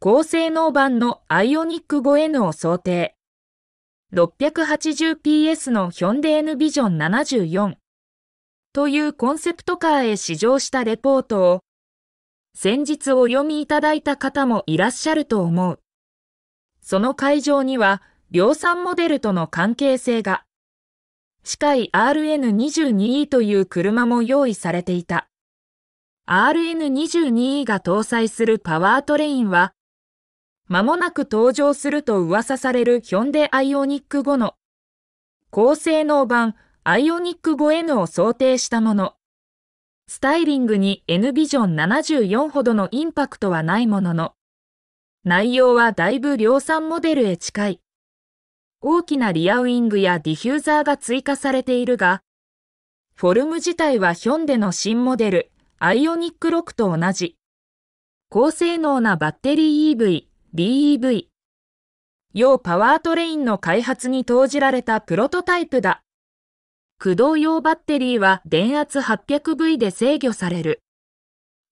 高性能版のアイオニック 5N を想定。680PS のヒョンデーヌビジョン74というコンセプトカーへ試乗したレポートを先日お読みいただいた方もいらっしゃると思う。その会場には量産モデルとの関係性が近い RN22E という車も用意されていた。RN22E が搭載するパワートレインは間もなく登場すると噂されるヒョンデアイオニック5の高性能版アイオニック 5N を想定したもの。スタイリングに N ビジョン74ほどのインパクトはないものの、内容はだいぶ量産モデルへ近い。大きなリアウイングやディフューザーが追加されているが、フォルム自体はヒョンデの新モデル、アイオニック6と同じ。高性能なバッテリー EV、d e v 要パワートレインの開発に投じられたプロトタイプだ。駆動用バッテリーは電圧 800V で制御される。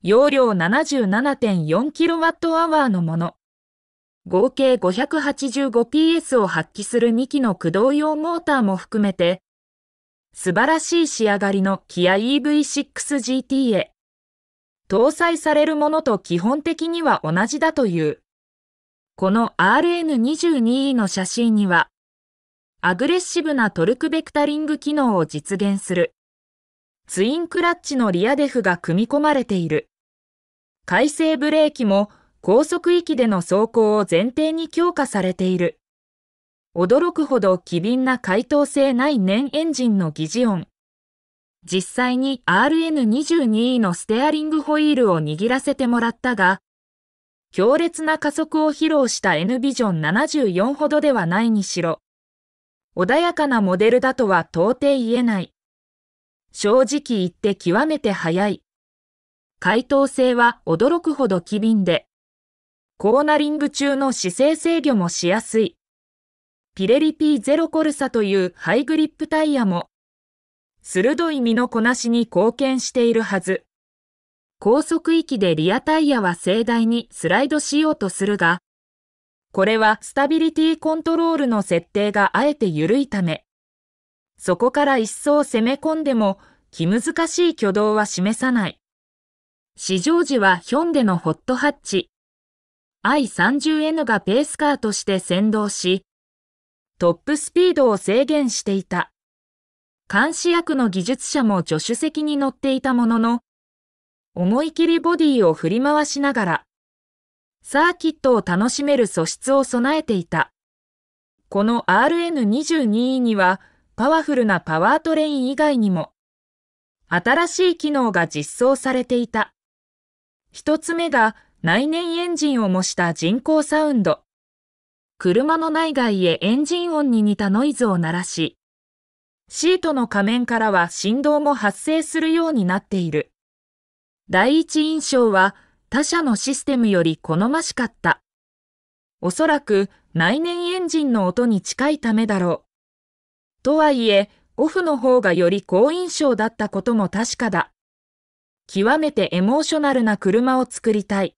容量 77.4kWh のもの。合計 585PS を発揮する2機の駆動用モーターも含めて、素晴らしい仕上がりの Kia EV6GT へ。搭載されるものと基本的には同じだという。この RN22E の写真には、アグレッシブなトルクベクタリング機能を実現する、ツインクラッチのリアデフが組み込まれている。回生ブレーキも高速域での走行を前提に強化されている。驚くほど機敏な回答性ない年エンジンの疑似音。実際に RN22E のステアリングホイールを握らせてもらったが、強烈な加速を披露した N ビジョン74ほどではないにしろ、穏やかなモデルだとは到底言えない。正直言って極めて早い。回答性は驚くほど機敏で、コーナリング中の姿勢制御もしやすい。ピレリ P0 コルサというハイグリップタイヤも、鋭い身のこなしに貢献しているはず。高速域でリアタイヤは盛大にスライドしようとするが、これはスタビリティコントロールの設定があえて緩いため、そこから一層攻め込んでも気難しい挙動は示さない。試乗時はヒョンデのホットハッチ、I30N がペースカーとして先導し、トップスピードを制限していた。監視役の技術者も助手席に乗っていたものの、思い切りボディを振り回しながら、サーキットを楽しめる素質を備えていた。この RN22E には、パワフルなパワートレイン以外にも、新しい機能が実装されていた。一つ目が内燃エンジンを模した人工サウンド。車の内外へエンジン音に似たノイズを鳴らし、シートの仮面からは振動も発生するようになっている。第一印象は他社のシステムより好ましかった。おそらく内燃エンジンの音に近いためだろう。とはいえ、オフの方がより好印象だったことも確かだ。極めてエモーショナルな車を作りたい。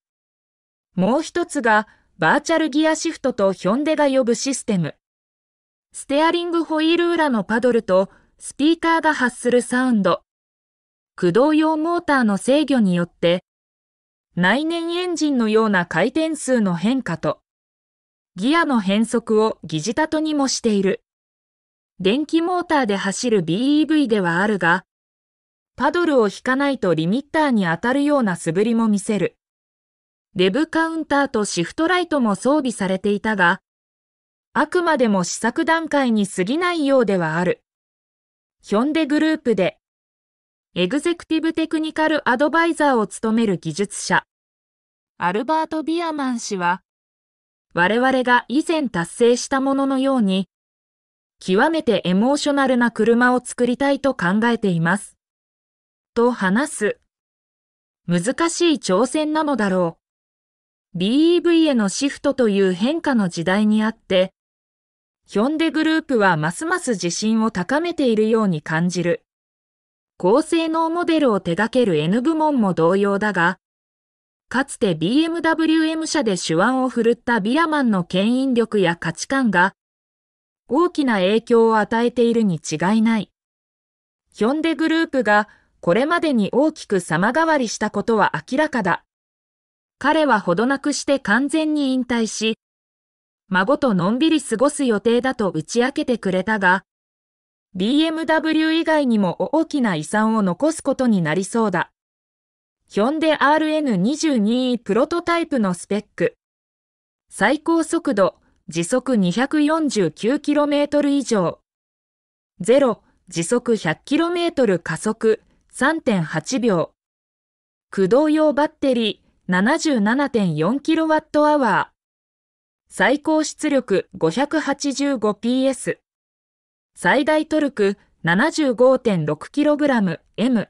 もう一つが、バーチャルギアシフトとヒョンデが呼ぶシステム。ステアリングホイール裏のパドルとスピーカーが発するサウンド。駆動用モーターの制御によって、内燃エンジンのような回転数の変化と、ギアの変速を疑似タとにもしている。電気モーターで走る BEV ではあるが、パドルを引かないとリミッターに当たるような素振りも見せる。レブカウンターとシフトライトも装備されていたが、あくまでも試作段階に過ぎないようではある。ヒョンデグループでエグゼクティブテクニカルアドバイザーを務める技術者、アルバート・ビアマン氏は、我々が以前達成したもののように、極めてエモーショナルな車を作りたいと考えています。と話す。難しい挑戦なのだろう。BEV へのシフトという変化の時代にあって、ヒョンデグループはますます自信を高めているように感じる。高性能モデルを手掛ける N 部門も同様だが、かつて BMW M 社で手腕を振るったビラマンの牽引力や価値観が大きな影響を与えているに違いない。ヒョンデグループがこれまでに大きく様変わりしたことは明らかだ。彼はほどなくして完全に引退し、孫とのんびり過ごす予定だと打ち明けてくれたが、BMW 以外にも大きな遺産を残すことになりそうだ。ヒョンデ RN22E プロトタイプのスペック。最高速度、時速 249km 以上。0、時速 100km 加速3.8秒。駆動用バッテリー 77.4kWh。最高出力 585PS。最大トルク 75.6kgM